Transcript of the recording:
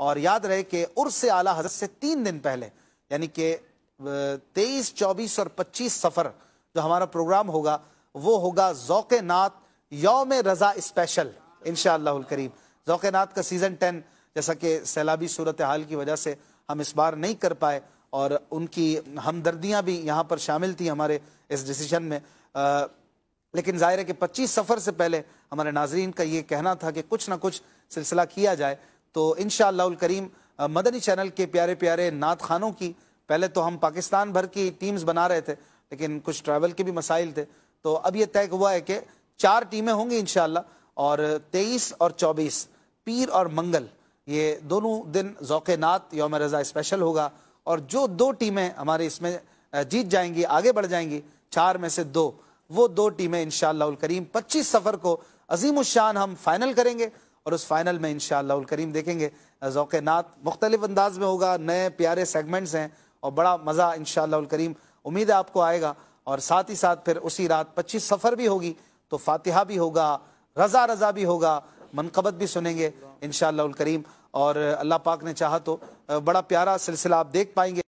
और याद रहे कि उर्स से आला हजरत से तीन दिन पहले यानी कि तेईस चौबीस और पच्चीस सफ़र जो हमारा प्रोग्राम होगा वो होगा ओक़ नात योम रज़ा स्पेशल इन करीम ओक़ नात का सीज़न टेन जैसा कि सैलाबी सूरत हाल की वजह से हम इस बार नहीं कर पाए और उनकी हमदर्दियाँ भी यहाँ पर शामिल थी हमारे इस डिसीजन में आ, लेकिन ज़ाहिर है कि पच्चीस सफ़र से पहले हमारे नाजरीन का ये कहना था कि कुछ ना कुछ सिलसिला किया जाए तो इन करीम मदनी चैनल के प्यारे प्यारे नात खानों की पहले तो हम पाकिस्तान भर की टीम्स बना रहे थे लेकिन कुछ ट्रैवल के भी मसाइल थे तो अब ये तय हुआ है कि चार टीमें होंगी इन और तेईस और चौबीस पीर और मंगल ये दोनों दिन ओक़ नात योम रज़ा स्पेशल होगा और जो दो टीमें हमारे इसमें जीत जाएंगी आगे बढ़ जाएंगी चार में से दो वो दो टीमें इन करीम पच्चीस सफ़र को अजीम शान हम फाइनल करेंगे और उस फाइनल में इन करीम देखेंगे जौके नात मुख्तलिफ अंदाज में होगा नए प्यारे सेगमेंट्स हैं और बड़ा मज़ा इन करीम उम्मीद है आपको आएगा और साथ ही साथ फिर उसी रात पच्चीस सफ़र भी होगी तो फातिहा भी होगा रज़ा रज़ा भी होगा मनकबत भी सुनेंगे इन करीम और अल्लाह पाक ने चाहा तो बड़ा प्यारा सिलसिला आप देख पाएंगे